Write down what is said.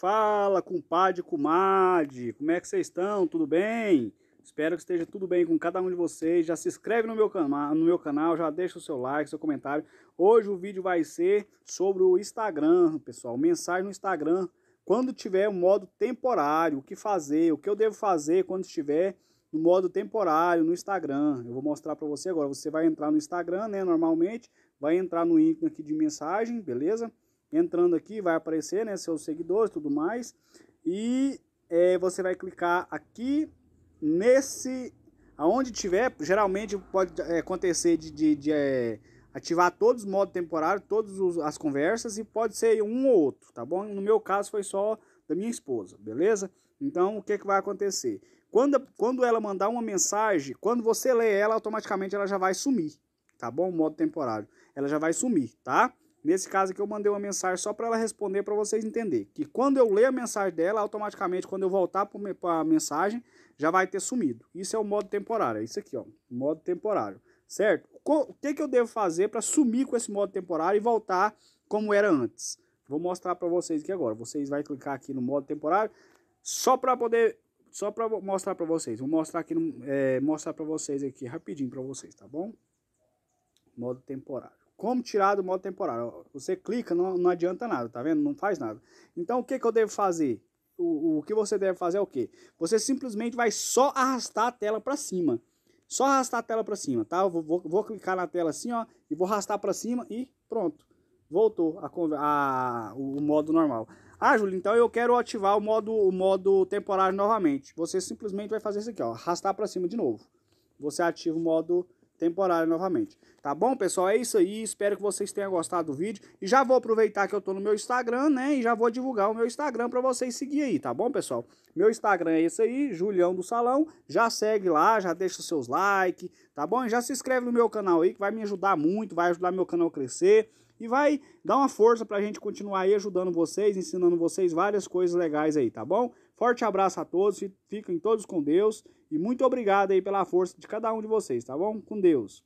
Fala, compadre, comadre, como é que vocês estão? Tudo bem? Espero que esteja tudo bem com cada um de vocês. Já se inscreve no meu, cana no meu canal, já deixa o seu like, seu comentário. Hoje o vídeo vai ser sobre o Instagram, pessoal. Mensagem no Instagram. Quando tiver o modo temporário, o que fazer, o que eu devo fazer quando estiver no modo temporário no Instagram. Eu vou mostrar para você agora. Você vai entrar no Instagram, né, normalmente. Vai entrar no ícone aqui de mensagem, beleza? Beleza? entrando aqui vai aparecer né, seus seguidores tudo mais. E é, você vai clicar aqui nesse. Aonde tiver, geralmente pode é, acontecer de, de, de é, ativar todos os modos temporários, todas as conversas e pode ser um ou outro, tá bom? No meu caso foi só da minha esposa, beleza? Então o que, que vai acontecer? Quando, quando ela mandar uma mensagem, quando você lê ela, automaticamente ela já vai sumir, tá bom? O modo temporário, ela já vai sumir, tá? Nesse caso aqui eu mandei uma mensagem só para ela responder para vocês entender que quando eu ler a mensagem dela, automaticamente quando eu voltar para a mensagem, já vai ter sumido. Isso é o modo temporário, é isso aqui, ó, modo temporário, certo? O que que eu devo fazer para sumir com esse modo temporário e voltar como era antes? Vou mostrar para vocês aqui agora. Vocês vai clicar aqui no modo temporário só para poder só para mostrar para vocês. Vou mostrar aqui no, é, mostrar para vocês aqui rapidinho para vocês, tá bom? Modo temporário. Como tirar do modo temporário? Você clica, não, não adianta nada, tá vendo? Não faz nada. Então o que, que eu devo fazer? O, o que você deve fazer é o quê? Você simplesmente vai só arrastar a tela para cima. Só arrastar a tela para cima, tá? Eu vou, vou, vou, clicar na tela assim, ó, e vou arrastar para cima e pronto. Voltou a, a, o modo normal. Ah, Júlio, então eu quero ativar o modo, o modo temporário novamente. Você simplesmente vai fazer isso aqui, ó, arrastar para cima de novo. Você ativa o modo temporária novamente. Tá bom, pessoal? É isso aí. Espero que vocês tenham gostado do vídeo. E já vou aproveitar que eu tô no meu Instagram, né? E já vou divulgar o meu Instagram para vocês seguir aí, tá bom, pessoal? Meu Instagram é esse aí, Julião do Salão. Já segue lá, já deixa os seus likes, tá bom? E já se inscreve no meu canal aí, que vai me ajudar muito, vai ajudar meu canal a crescer. E vai dar uma força pra gente continuar aí ajudando vocês, ensinando vocês várias coisas legais aí, tá bom? Forte abraço a todos, fiquem todos com Deus e muito obrigado aí pela força de cada um de vocês, tá bom? Com Deus.